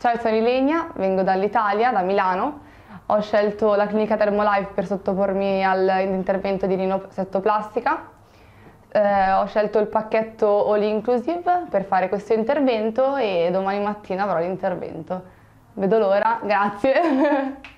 Ciao, sono Ilenia, vengo dall'Italia, da Milano. Ho scelto la clinica Thermolife per sottopormi all'intervento di rinosettoplastica. Eh, ho scelto il pacchetto All Inclusive per fare questo intervento e domani mattina avrò l'intervento. Vedo l'ora, grazie.